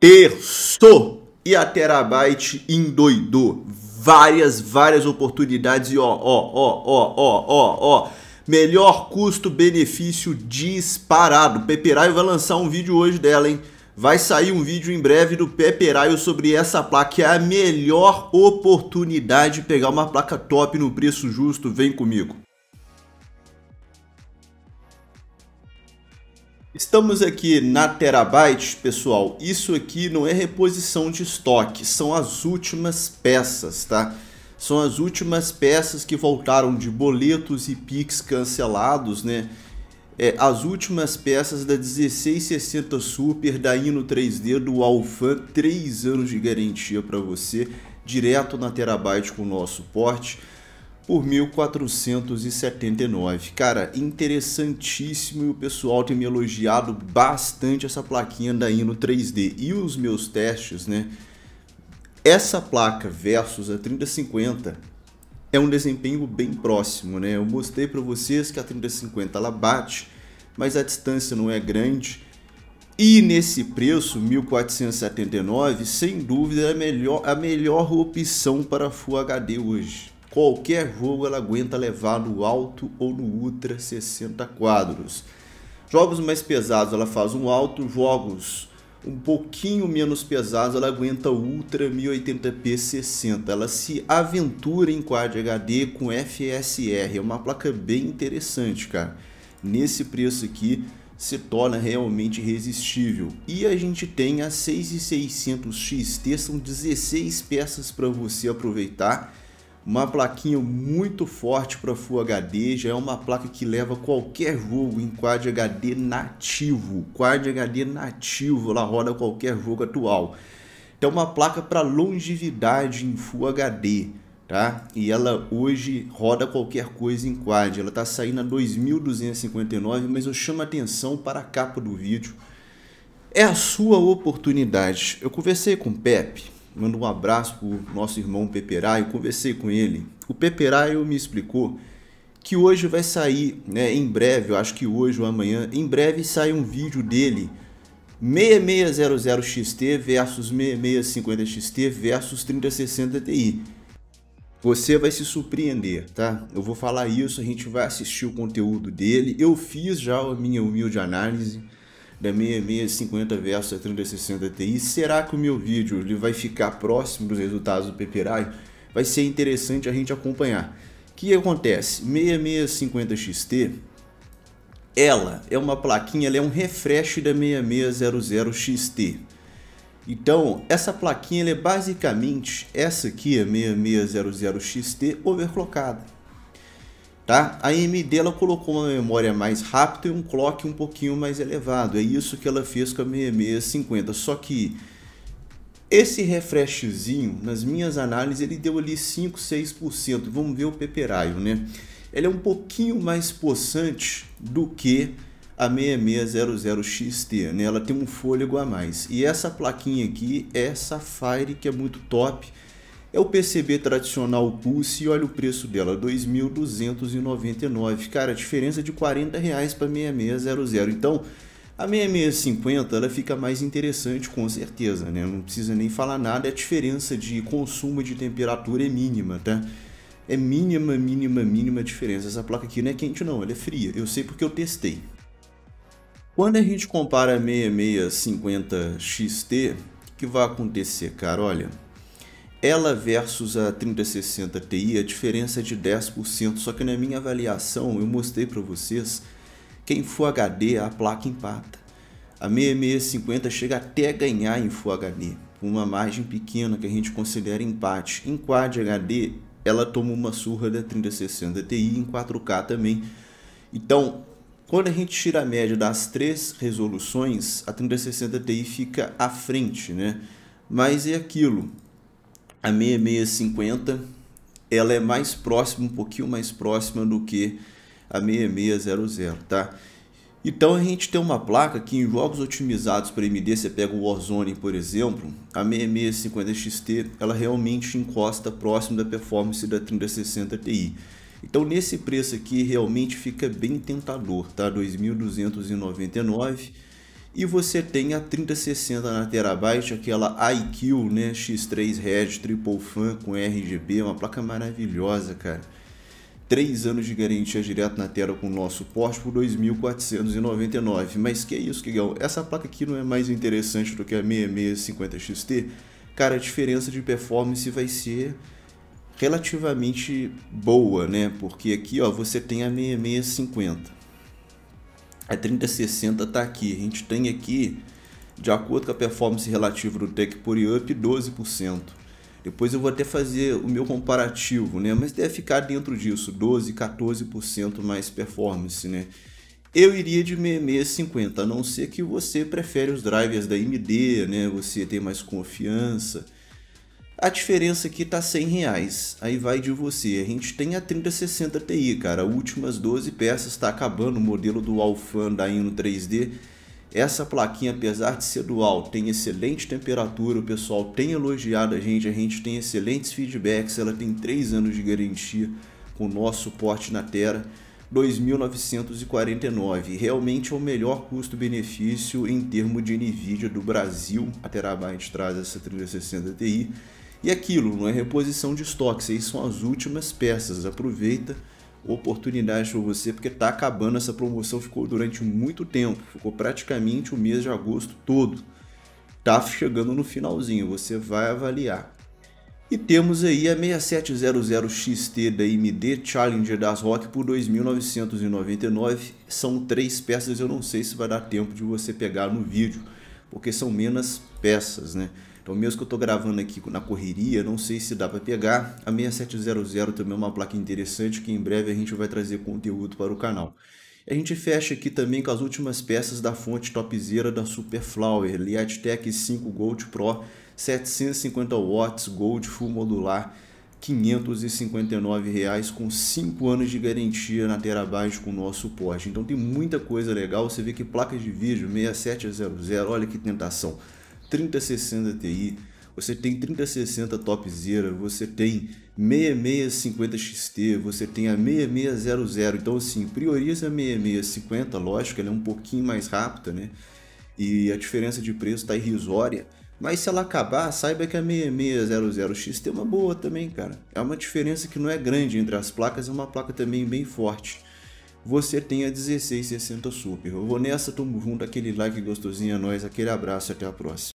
terço. E a Terabyte endoidou. Várias, várias oportunidades. E ó, ó, ó, ó, ó, ó, ó. Melhor custo-benefício disparado. Peperaio vai lançar um vídeo hoje dela, hein? Vai sair um vídeo em breve do Peperaio sobre essa placa. que É a melhor oportunidade de pegar uma placa top no preço justo. Vem comigo. Estamos aqui na Terabyte, pessoal. Isso aqui não é reposição de estoque, são as últimas peças, tá? São as últimas peças que voltaram de boletos e PIX cancelados, né? É, as últimas peças da 1660 Super da Ino 3D do Alfan, 3 anos de garantia para você, direto na Terabyte com o nosso porte por 1479. Cara, interessantíssimo e o pessoal tem me elogiado bastante essa plaquinha da Hino 3D. E os meus testes, né? Essa placa versus a 3050 é um desempenho bem próximo, né? Eu mostrei para vocês que a 3050 ela bate, mas a distância não é grande. E nesse preço, 1479, sem dúvida é a melhor, a melhor opção para Full HD hoje. Qualquer jogo ela aguenta levar no alto ou no ultra 60 quadros. Jogos mais pesados ela faz um alto, jogos um pouquinho menos pesados ela aguenta ultra 1080p 60. Ela se aventura em Quad HD com FSR, é uma placa bem interessante, cara. Nesse preço aqui se torna realmente irresistível. E a gente tem a 6600 XT, são 16 peças para você aproveitar uma plaquinha muito forte para Full HD, já é uma placa que leva qualquer jogo em Quad HD nativo. Quad HD nativo, ela roda qualquer jogo atual. Então uma placa para longevidade em Full HD, tá? E ela hoje roda qualquer coisa em Quad. Ela está saindo a 2259, mas eu chamo a atenção para a capa do vídeo. É a sua oportunidade. Eu conversei com o Pepe, Mando um abraço para o nosso irmão Peperá. Eu conversei com ele. O Peperá me explicou que hoje vai sair, né, em breve, eu acho que hoje ou amanhã, em breve sai um vídeo dele 6600XT versus 6650XT versus 3060 Ti. Você vai se surpreender, tá? Eu vou falar isso, a gente vai assistir o conteúdo dele. Eu fiz já a minha humilde análise da 6650 versus a 3060 Ti. Será que o meu vídeo ele vai ficar próximo dos resultados do peperai Vai ser interessante a gente acompanhar. O que acontece? 6650 XT, ela é uma plaquinha, ela é um refresh da 6600 XT. Então, essa plaquinha é basicamente essa aqui, a 6600 XT overclockada. Tá? A AMD ela colocou uma memória mais rápida e um clock um pouquinho mais elevado. É isso que ela fez com a 6650. Só que esse refreshzinho, nas minhas análises, ele deu ali 5, 6%. Vamos ver o peperaio, né? Ele é um pouquinho mais possante do que a 6600XT, né? Ela tem um fôlego a mais. E essa plaquinha aqui é Sapphire, que é muito top é o PCB tradicional Pulse e olha o preço dela, 2.299. Cara, diferença é de 40 reais para 6600. Então, a 6650 ela fica mais interessante com certeza, né? Não precisa nem falar nada, a diferença de consumo de temperatura é mínima, tá? É mínima, mínima, mínima diferença. Essa placa aqui não é quente não, ela é fria. Eu sei porque eu testei. Quando a gente compara a 6650 XT, o que vai acontecer, cara? Olha, ela versus a 3060 Ti, a diferença é de 10%, só que na minha avaliação, eu mostrei para vocês, quem for HD, a placa empata. A 6650 chega até a ganhar em Full HD, uma margem pequena que a gente considera empate. Em Quad HD, ela toma uma surra da 3060 Ti em 4K também. Então, quando a gente tira a média das três resoluções, a 3060 Ti fica à frente, né? Mas é aquilo, a 6650 ela é mais próxima, um pouquinho mais próxima do que a 6600, tá? Então a gente tem uma placa que em jogos otimizados para AMD, você pega o Warzone, por exemplo, a 6650XT, ela realmente encosta próximo da performance da 3060 Ti. Então nesse preço aqui realmente fica bem tentador, tá? 2299 e você tem a 3060 na terabyte, aquela IQ, né, X3 Red Triple Fan com RGB, uma placa maravilhosa, cara. 3 anos de garantia direto na tela com o nosso porte por 2.499. Mas que isso, Kigão? Essa placa aqui não é mais interessante do que a 6650XT? Cara, a diferença de performance vai ser relativamente boa, né? Porque aqui, ó, você tem a 6650. A 3060 está aqui. A gente tem aqui, de acordo com a performance relativa do Tech por Up, 12%. Depois eu vou até fazer o meu comparativo, né? Mas deve ficar dentro disso, 12, 14% mais performance, né? Eu iria de 6650, a não ser que você prefere os drivers da AMD, né? Você tem mais confiança. A diferença aqui tá 100 reais, aí vai de você. A gente tem a 3060 Ti, cara, últimas 12 peças, está acabando o modelo do Alfan da Ino 3D. Essa plaquinha, apesar de ser dual, tem excelente temperatura, o pessoal tem elogiado a gente, a gente tem excelentes feedbacks, ela tem 3 anos de garantia com o nosso suporte na Terra. 2.949. Realmente é o melhor custo-benefício em termos de NVIDIA do Brasil. A Terabyte traz essa 3060 Ti. E aquilo não é reposição de estoque, aí são as últimas peças. Aproveita a oportunidade para você, porque está acabando essa promoção, ficou durante muito tempo, ficou praticamente o mês de agosto todo. Está chegando no finalzinho, você vai avaliar. E temos aí a 6700XT da AMD Challenger das Rock por 2.999. São três peças, eu não sei se vai dar tempo de você pegar no vídeo, porque são menos peças, né? Então, mesmo que eu estou gravando aqui na correria, não sei se dá para pegar. A 6700 também é uma placa interessante que em breve a gente vai trazer conteúdo para o canal. A gente fecha aqui também com as últimas peças da fonte topzera da Superflower, Liattech 5 Gold Pro 750 watts Gold Full Modular, R$ 559,00 com 5 anos de garantia na Terabyte com o nosso suporte. Então tem muita coisa legal, você vê que placas de vídeo 6700, olha que tentação. 3060 Ti, você tem 3060 top zero, você tem 6650 XT, você tem a 6600. Então assim, prioriza a 6650, lógico, ela é um pouquinho mais rápida, né? E a diferença de preço está irrisória. Mas se ela acabar, saiba que a 6600 XT é uma boa também, cara. É uma diferença que não é grande entre as placas, é uma placa também bem forte. Você tem a 1660 Super. Eu vou nessa, tamo junto, aquele like gostosinho a é nós, aquele abraço, até a próxima.